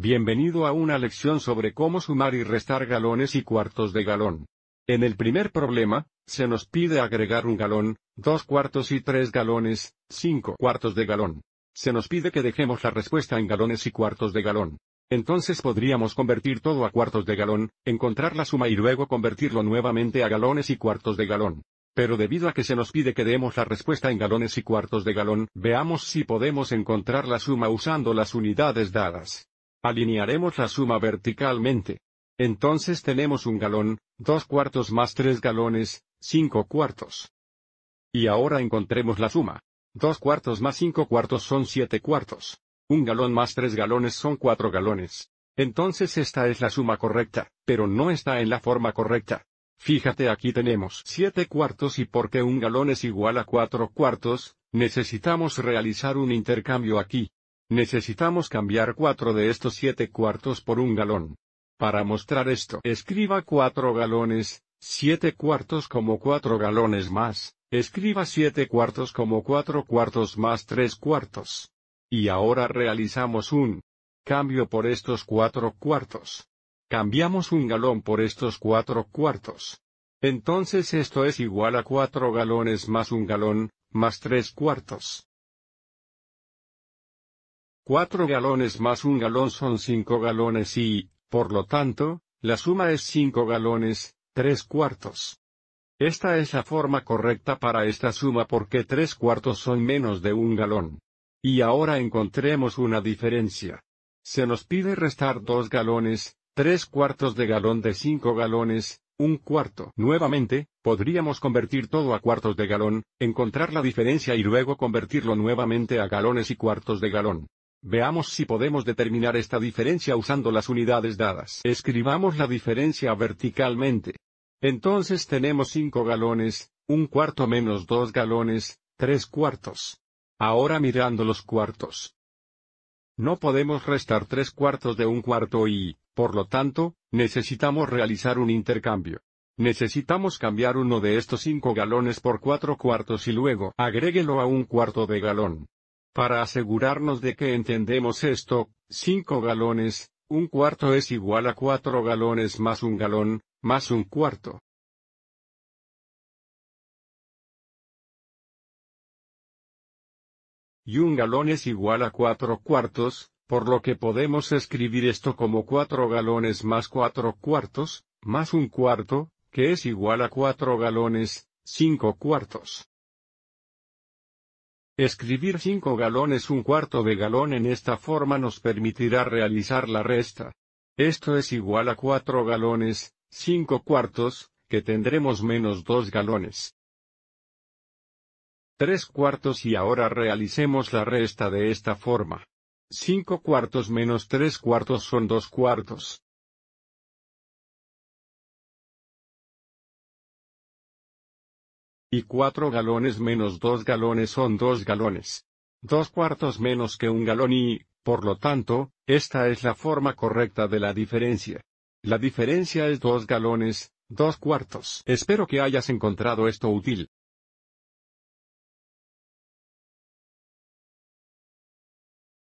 Bienvenido a una lección sobre cómo sumar y restar galones y cuartos de galón. En el primer problema, se nos pide agregar un galón, dos cuartos y tres galones, cinco cuartos de galón. Se nos pide que dejemos la respuesta en galones y cuartos de galón. Entonces podríamos convertir todo a cuartos de galón, encontrar la suma y luego convertirlo nuevamente a galones y cuartos de galón. Pero debido a que se nos pide que demos la respuesta en galones y cuartos de galón, veamos si podemos encontrar la suma usando las unidades dadas. Alinearemos la suma verticalmente. Entonces tenemos un galón, dos cuartos más tres galones, cinco cuartos. Y ahora encontremos la suma. Dos cuartos más cinco cuartos son siete cuartos. Un galón más tres galones son cuatro galones. Entonces esta es la suma correcta, pero no está en la forma correcta. Fíjate aquí tenemos siete cuartos y porque un galón es igual a cuatro cuartos, necesitamos realizar un intercambio aquí. Necesitamos cambiar cuatro de estos siete cuartos por un galón. Para mostrar esto, escriba cuatro galones, siete cuartos como cuatro galones más, escriba siete cuartos como cuatro cuartos más tres cuartos. Y ahora realizamos un cambio por estos cuatro cuartos. Cambiamos un galón por estos cuatro cuartos. Entonces esto es igual a cuatro galones más un galón, más tres cuartos. Cuatro galones más un galón son 5 galones y, por lo tanto, la suma es 5 galones, tres cuartos. Esta es la forma correcta para esta suma porque tres cuartos son menos de un galón. Y ahora encontremos una diferencia. Se nos pide restar dos galones, tres cuartos de galón de 5 galones, un cuarto. Nuevamente, podríamos convertir todo a cuartos de galón, encontrar la diferencia y luego convertirlo nuevamente a galones y cuartos de galón. Veamos si podemos determinar esta diferencia usando las unidades dadas. Escribamos la diferencia verticalmente. Entonces tenemos 5 galones, un cuarto menos 2 galones, 3 cuartos. Ahora mirando los cuartos. No podemos restar 3 cuartos de un cuarto y, por lo tanto, necesitamos realizar un intercambio. Necesitamos cambiar uno de estos 5 galones por 4 cuartos y luego agréguelo a un cuarto de galón. Para asegurarnos de que entendemos esto, cinco galones, un cuarto es igual a cuatro galones más un galón, más un cuarto. Y un galón es igual a cuatro cuartos, por lo que podemos escribir esto como cuatro galones más cuatro cuartos, más un cuarto, que es igual a cuatro galones, cinco cuartos. Escribir 5 galones un cuarto de galón en esta forma nos permitirá realizar la resta. Esto es igual a 4 galones, 5 cuartos, que tendremos menos 2 galones. 3 cuartos y ahora realicemos la resta de esta forma. 5 cuartos menos 3 cuartos son 2 cuartos. Y cuatro galones menos dos galones son dos galones. Dos cuartos menos que un galón y, por lo tanto, esta es la forma correcta de la diferencia. La diferencia es dos galones, dos cuartos. Espero que hayas encontrado esto útil.